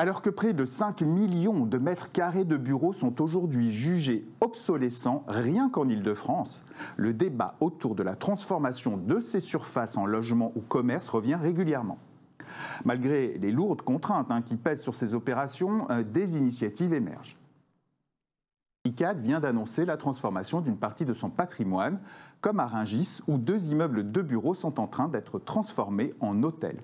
Alors que près de 5 millions de mètres carrés de bureaux sont aujourd'hui jugés obsolescents rien qu'en Ile-de-France, le débat autour de la transformation de ces surfaces en logements ou commerces revient régulièrement. Malgré les lourdes contraintes hein, qui pèsent sur ces opérations, euh, des initiatives émergent. ICAD vient d'annoncer la transformation d'une partie de son patrimoine, comme à Ringis, où deux immeubles de bureaux sont en train d'être transformés en hôtels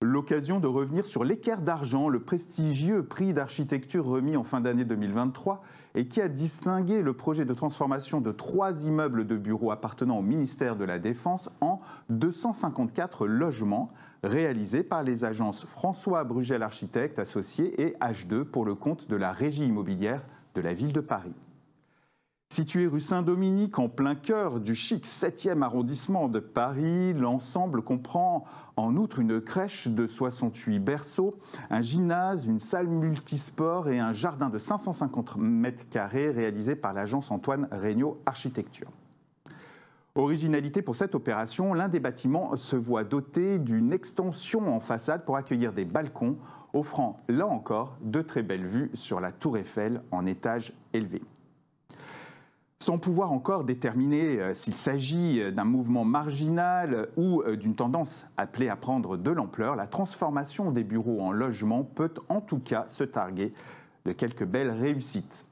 l'occasion de revenir sur l'équerre d'argent, le prestigieux prix d'architecture remis en fin d'année 2023 et qui a distingué le projet de transformation de trois immeubles de bureaux appartenant au ministère de la Défense en 254 logements réalisés par les agences François Brugel Architecte Associé et H2 pour le compte de la régie immobilière de la ville de Paris. Situé rue Saint-Dominique, en plein cœur du chic 7e arrondissement de Paris, l'ensemble comprend en outre une crèche de 68 berceaux, un gymnase, une salle multisport et un jardin de 550 mètres carrés réalisé par l'agence Antoine Regnault Architecture. Originalité pour cette opération, l'un des bâtiments se voit doté d'une extension en façade pour accueillir des balcons, offrant là encore de très belles vues sur la tour Eiffel en étage élevé sans pouvoir encore déterminer euh, s'il s'agit euh, d'un mouvement marginal ou euh, d'une tendance appelée à prendre de l'ampleur, la transformation des bureaux en logements peut en tout cas se targuer de quelques belles réussites.